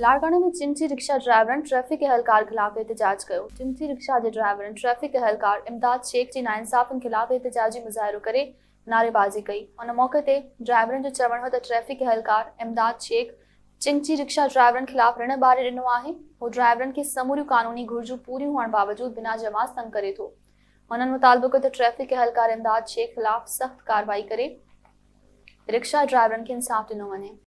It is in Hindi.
लाड़काना में चिमची रिक्शा ड्राइवर ट्रैफिक एहलकार खिलाफ एहतजाज कर चिमची रिक्शा के ड्राइवर ट्रैफिक एहलकार इमदाद शेख के नाइंसाफ़नि ख़िलाफ़ एहतजाजी मुजाहरों कर नारेबाज़ी कई उन मौक़े पर ड्राइवर जो चवण हो तो traffic एहलकार Imdad Sheikh चिमची rickshaw driver ख़िलाफ़ ऋण बारे दिनों है वो ड्राइवर के समूरियूं क़ानूनी घुर्जू पूरी होने बावजूद बिना जमा तंग करे तो उन्होंने मुतालबो कर ट्रैफ़िक एहलकार इमदाद शेख ख़िलाफ़ सख़्त कार्रवाई करे रिक्शा ड्राइवर के इंसाफ़ दिनों वे